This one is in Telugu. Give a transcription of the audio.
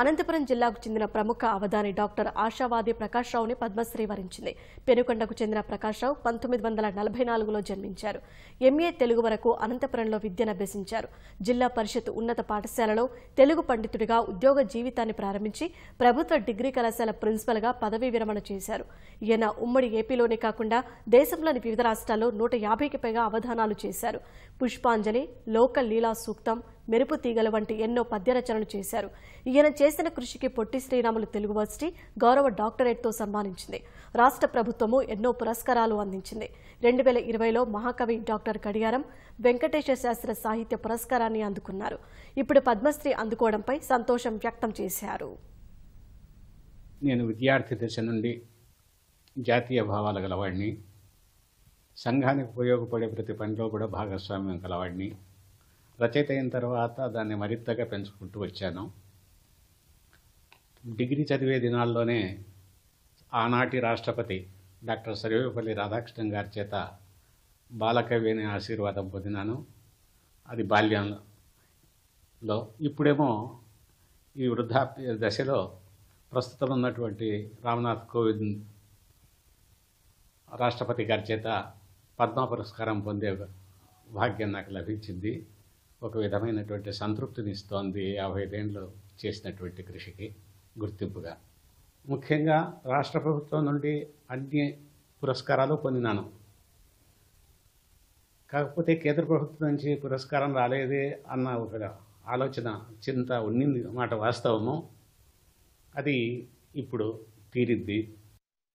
అనంతపురం జిల్లాకు చెందిన ప్రముఖ అవధాని డాక్టర్ ఆశావాది ప్రకాశ్రావుని పద్మశ్రీ వరించింది పెనుకొండకు చెందిన ప్రకాశ్రావు పంతొమ్మిది వందల నలభై నాలుగులో జన్మించారు ఎంఏ తెలుగు వరకు అనంతపురంలో విద్యనభ్యసించారు జిల్లా పరిషత్ ఉన్నత పాఠశాలలో తెలుగు పండితుడిగా ఉద్యోగ జీవితాన్ని ప్రారంభించి ప్రభుత్వ డిగ్రీ కళాశాల ప్రిన్సిపల్గా పదవీ విరమణ చేశారు ఈయన ఉమ్మడి ఏపీలోనే కాకుండా దేశంలోని వివిధ రాష్ట్రాల్లో నూట యాభైకి పైగా అవధానాలు చేశారు పుష్పాంజలి లోకల్ లీలా సూక్తం మెరుపు తీగల వంటి ఎన్నో పద్యరచనలు చేశారు ఈయన చేసిన కృషికి పొట్టి శ్రీరాములు తెలుగు వర్సిటీ గౌరవ డాక్టరేట్తో సన్మానించింది రాష్ట్ర ప్రభుత్వము ఎన్నో పురస్కారాలు అందించింది రెండు వేల ఇరవైలో మహాకవి డాక్టర్ కడియారం వెంకటేశ్వర శాస్త్ర సాహిత్య పురస్కారాన్ని అందుకున్నారు ఇప్పుడు పద్మశ్రీ అందుకోవడంపై సంతోషం వ్యక్తం చేశారు నేను విద్యార్థి దశ నుండి జాతీయ భావాలు గలవాడిని సంఘానికి ఉపయోగపడే ప్రతి పనిలో కూడా భాగస్వామ్యం గలవాడిని రచయిత అయిన తర్వాత దాన్ని మరింతగా పెంచుకుంటూ వచ్చాను డిగ్రీ చదివే దినాల్లోనే ఆనాటి రాష్ట్రపతి డాక్టర్ సర్వేపల్లి రాధాకృష్ణన్ గారి చేత బాలకవి అనే ఆశీర్వాదం పొందినాను అది బాల్యంలో ఇప్పుడేమో ఈ వృద్ధాప్య దశలో ప్రస్తుతం ఉన్నటువంటి రామ్నాథ్ కోవింద్ రాష్ట్రపతి గారి చేత పద్మ పురస్కారం పొందే భాగ్యం నాకు లభించింది ఒక విధమైనటువంటి సంతృప్తిని ఇస్తోంది యాభై ఐదేళ్ళు చేసినటువంటి కృషికి గుర్తింపుగా ముఖ్యంగా రాష్ట్ర ప్రభుత్వం నుండి అన్ని పురస్కారాలు పొందినాను కాకపోతే కేంద్ర ప్రభుత్వం నుంచి పురస్కారం రాలేదే అన్న ఒక ఆలోచన చింత ఉండింది మాట వాస్తవము అది ఇప్పుడు తీరిద్ది